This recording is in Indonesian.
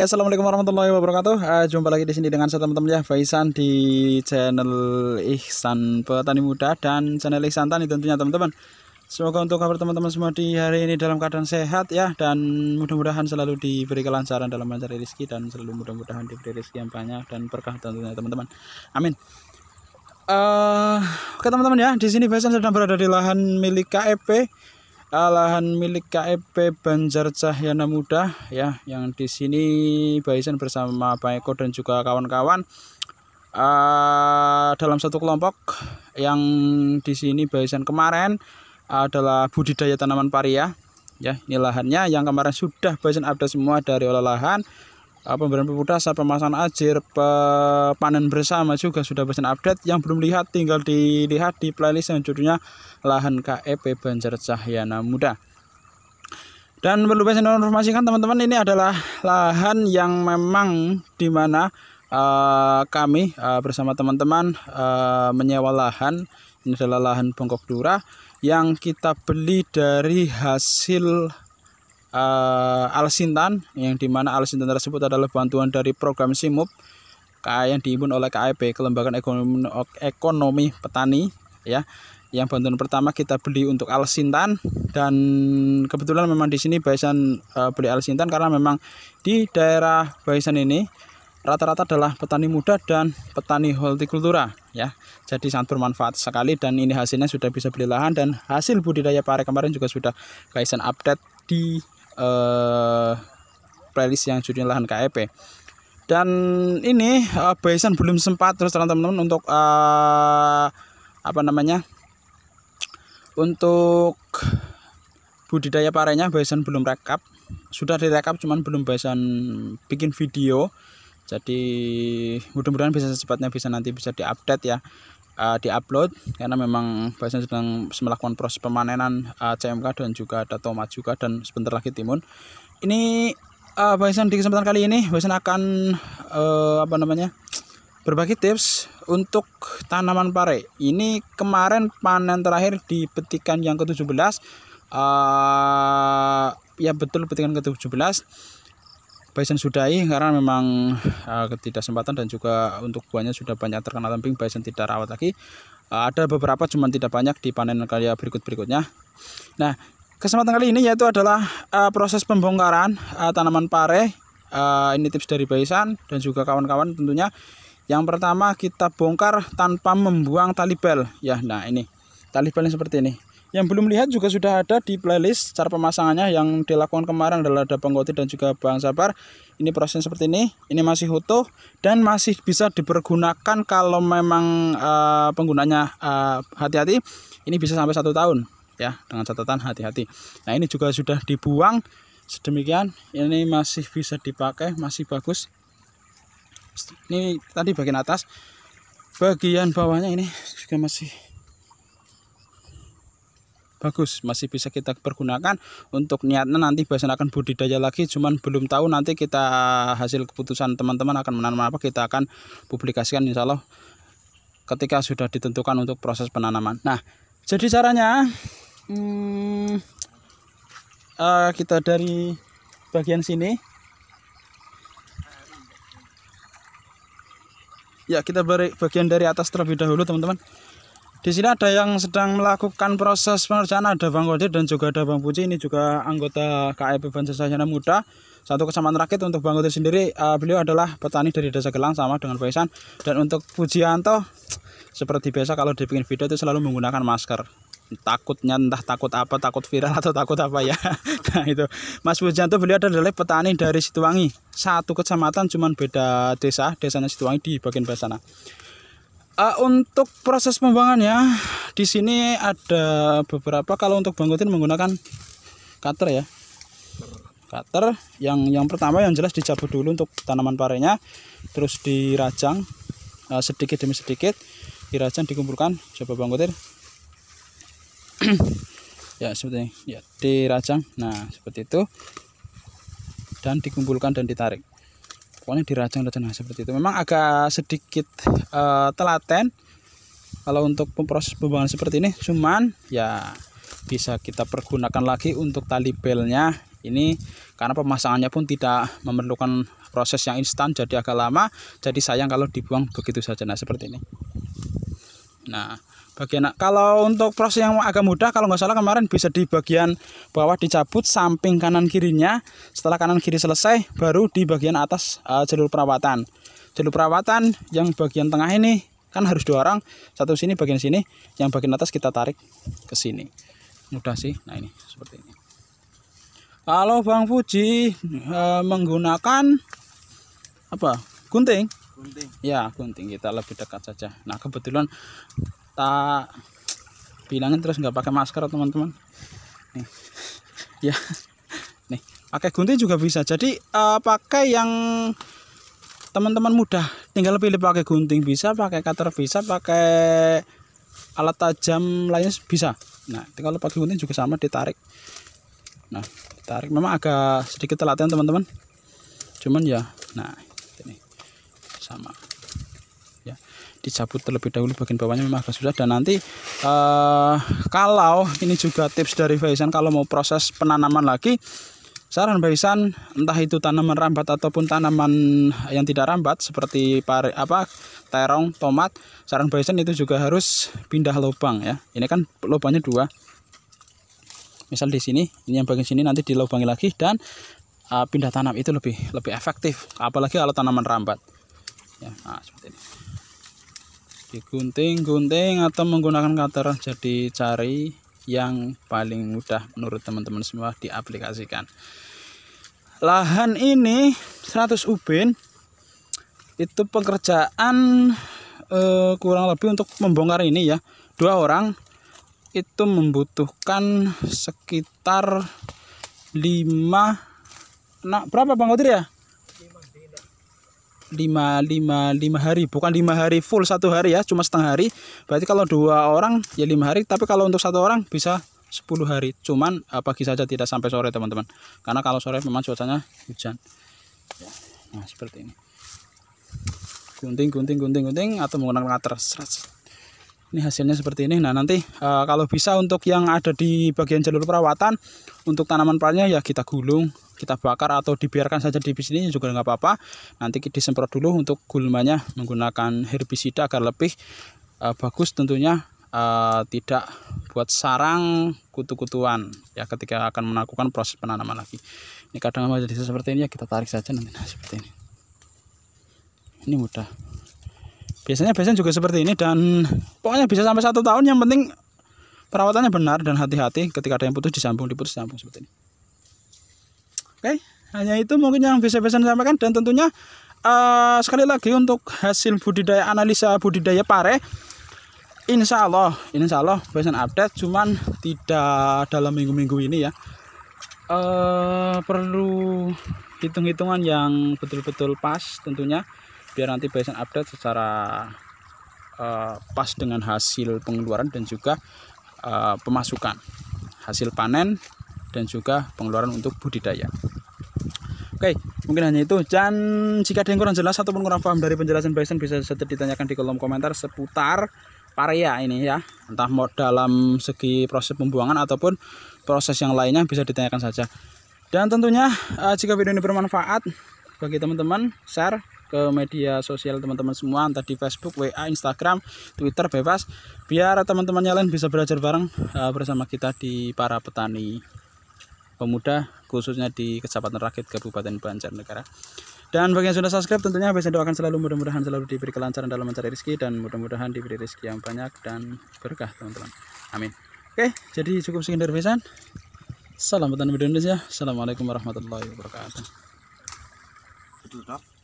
Oke, ya, assalamualaikum warahmatullahi wabarakatuh. Uh, jumpa lagi di sini dengan saya teman-teman ya, Faisan di channel Ihsan Petani Muda dan channel Ihsan Tani tentunya teman-teman. Semoga untuk kabar teman-teman semua di hari ini dalam keadaan sehat ya dan mudah-mudahan selalu diberi kelancaran dalam mencari rezeki dan selalu mudah-mudahan diberi rezeki yang banyak dan berkah tentunya teman-teman. Amin. Uh, oke teman-teman ya, di sini Faisan sedang berada di lahan milik KEP lahan milik KEP Banjar Cahyana Muda ya yang di sini Baisan bersama Pak Eko dan juga kawan-kawan uh, dalam satu kelompok yang di sini Baisan kemarin adalah budidaya tanaman pari ya ya ini lahannya yang kemarin sudah Baisan update semua dari olah lahan pemberian pemudasan, pemasangan ajir, panen bersama juga sudah pesan update. Yang belum lihat tinggal dilihat di playlist yang judulnya Lahan KEP Banjar Cahyana Muda. Dan perlu saya informasikan teman-teman ini adalah lahan yang memang dimana uh, eh, kami uh, bersama teman-teman uh, menyewa lahan. Ini adalah lahan bongkok dura yang kita beli dari hasil uh, Alsintan yang dimana Alsintan tersebut adalah bantuan dari program SIMUP yang diimpun oleh KIP Kelembagaan Ekonomi, Ekonomi Petani ya yang bantuan pertama kita beli untuk alsintan dan kebetulan memang di sini Baisan uh, beli alsintan karena memang di daerah Baisan ini rata-rata adalah petani muda dan petani hortikultura ya. Jadi sangat bermanfaat sekali dan ini hasilnya sudah bisa beli lahan dan hasil budidaya pare kemarin juga sudah Baisan update di uh, playlist yang judulnya lahan KEP dan ini uh, eh, Bison belum sempat terus teman-teman untuk uh, apa namanya untuk budidaya parenya Bison belum rekap sudah direkap cuman belum Bison bikin video jadi mudah-mudahan bisa secepatnya bisa nanti bisa diupdate ya uh, diupload karena memang biasanya sedang melakukan proses pemanenan uh, eh, CMK dan juga ada tomat juga dan sebentar lagi timun. Ini uh, Bison di kesempatan kali ini Bison akan uh, apa namanya? berbagi tips untuk tanaman pare. Ini kemarin panen terakhir di petikan yang ke-17 uh, ya betul petikan ke-17 bison sudahi karena memang uh, ketidaksempatan dan juga untuk buahnya sudah banyak terkena tamping bison tidak rawat lagi uh, ada beberapa cuman tidak banyak di panen kali ya berikut berikutnya nah kesempatan kali ini yaitu adalah uh, proses pembongkaran uh, tanaman pare uh, ini tips dari Bison dan juga kawan-kawan tentunya yang pertama kita bongkar tanpa membuang tali bel ya nah ini tali belnya seperti ini yang belum lihat juga sudah ada di playlist cara pemasangannya yang dilakukan kemarin adalah ada penggoti dan juga bang sabar. Ini proses seperti ini, ini masih utuh dan masih bisa dipergunakan kalau memang uh, penggunanya eh, hati-hati. Uh, ini bisa sampai satu tahun ya dengan catatan hati-hati. Nah ini juga sudah dibuang sedemikian. Ini masih bisa dipakai, masih bagus. Ini tadi bagian atas, bagian bawahnya ini juga masih bagus masih bisa kita pergunakan untuk niatnya nanti bahasan akan budidaya lagi cuman belum tahu nanti kita hasil keputusan teman-teman akan menanam apa kita akan publikasikan insya Allah ketika sudah ditentukan untuk proses penanaman nah jadi caranya hmm, uh, kita dari bagian sini ya kita beri bagian dari atas terlebih dahulu teman-teman di sini ada yang sedang melakukan proses pengerjaan ada Bang Kodir dan juga ada Bang Puji ini juga anggota KIP Banser Sajana Muda satu kesamaan rakit untuk Bang Kodir sendiri uh, beliau adalah petani dari Desa Gelang sama dengan Faisan dan untuk Pujianto seperti biasa kalau dibikin video itu selalu menggunakan masker takutnya entah takut apa takut viral atau takut apa ya nah itu Mas Pujianto beliau adalah petani dari Situwangi satu kecamatan cuman beda desa desanya Situwangi di bagian barat sana uh, untuk proses pembuangannya di sini ada beberapa kalau untuk bangkutin menggunakan cutter ya cutter yang yang pertama yang jelas dicabut dulu untuk tanaman parenya terus dirajang uh, sedikit demi sedikit dirajang dikumpulkan coba bangkutin ya seperti ini ya dirajang nah seperti itu dan dikumpulkan dan ditarik pokoknya dirajang dan nah, seperti itu memang agak sedikit uh, telaten kalau untuk proses pembangunan seperti ini cuman ya bisa kita pergunakan lagi untuk tali belnya ini karena pemasangannya pun tidak memerlukan proses yang instan jadi agak lama jadi sayang kalau dibuang begitu saja nah seperti ini Nah, bagian kalau untuk proses yang agak mudah kalau nggak salah kemarin bisa di bagian bawah dicabut samping kanan kirinya. Setelah kanan kiri selesai baru di bagian atas uh, jalur perawatan. Jalur perawatan yang bagian tengah ini kan harus dua orang, satu sini bagian sini, yang bagian atas kita tarik ke sini. Mudah sih. Nah, ini seperti ini. Kalau Bang Fuji uh, menggunakan apa? Gunting gunting ya gunting kita lebih dekat saja nah kebetulan tak bilangin terus nggak pakai masker teman-teman nih ya nih pakai gunting juga bisa jadi uh, pakai yang teman-teman mudah tinggal pilih pakai gunting bisa pakai cutter bisa pakai alat tajam lainnya bisa nah tinggal pakai gunting juga sama ditarik nah tarik memang agak sedikit telaten teman-teman cuman ya nah sama ya dicabut terlebih dahulu bagian bawahnya memang agak susah dan nanti uh, kalau ini juga tips dari Faisan kalau mau proses penanaman lagi saran Faisan entah itu tanaman rambat ataupun tanaman yang tidak rambat seperti pare, apa terong tomat saran Faisan itu juga harus pindah lubang ya ini kan lubangnya dua misal di sini ini yang bagian sini nanti dilubangi lagi dan uh, pindah tanam itu lebih lebih efektif apalagi kalau tanaman rambat ya nah, seperti ini digunting-gunting atau menggunakan cutter jadi cari yang paling mudah menurut teman-teman semua diaplikasikan lahan ini 100 ubin itu pekerjaan eh, kurang lebih untuk membongkar ini ya dua orang itu membutuhkan sekitar 5 nah berapa Bang Kodir ya lima lima lima hari bukan lima hari full satu hari ya cuma setengah hari berarti kalau dua orang ya lima hari tapi kalau untuk satu orang bisa 10 hari cuman eh, pagi saja tidak sampai sore teman-teman karena kalau sore memang cuacanya hujan ya, nah seperti ini gunting gunting gunting gunting atau menggunakan cutter ini hasilnya seperti ini nah nanti eh, kalau bisa untuk yang ada di bagian jalur perawatan untuk tanaman palanya ya kita gulung kita bakar atau dibiarkan saja di sini juga nggak apa-apa nanti disemprot dulu untuk gulmanya menggunakan herbisida agar lebih uh, bagus tentunya uh, tidak buat sarang kutu-kutuan ya ketika akan melakukan proses penanaman lagi ini kadang menjadi seperti ini ya kita tarik saja nanti nah, seperti ini ini mudah biasanya biasanya juga seperti ini dan pokoknya bisa sampai satu tahun yang penting perawatannya benar dan hati-hati ketika ada yang putus disambung diputus disambung seperti ini Oke, hanya itu mungkin yang bisa saya sampaikan dan tentunya uh, sekali lagi untuk hasil budidaya analisa budidaya pare Insya Allah, Insya Allah besan update cuman tidak dalam minggu-minggu ini ya. Uh, perlu hitung-hitungan yang betul-betul pas tentunya biar nanti besan update secara uh, pas dengan hasil pengeluaran dan juga uh, pemasukan hasil panen dan juga pengeluaran untuk budidaya. Oke, mungkin hanya itu. Dan jika ada yang kurang jelas ataupun kurang paham dari penjelasan Bison bisa saja ditanyakan di kolom komentar seputar paria ini ya. Entah mau dalam segi proses pembuangan ataupun proses yang lainnya bisa ditanyakan saja. Dan tentunya eh, jika video ini bermanfaat bagi teman-teman, share ke media sosial teman-teman semua entah di Facebook, WA, Instagram, Twitter bebas biar teman-teman yang lain bisa belajar bareng eh, bersama kita di para petani pemuda khususnya di Kecamatan Rakit Kabupaten Banjarnegara. Dan bagi yang sudah subscribe tentunya habis doakan selalu mudah-mudahan selalu diberi kelancaran dalam mencari rezeki dan mudah-mudahan diberi rezeki yang banyak dan berkah teman-teman. Amin. Oke, jadi cukup sekian dari pesan. Salam petani Indonesia. Assalamualaikum warahmatullahi wabarakatuh. Betul,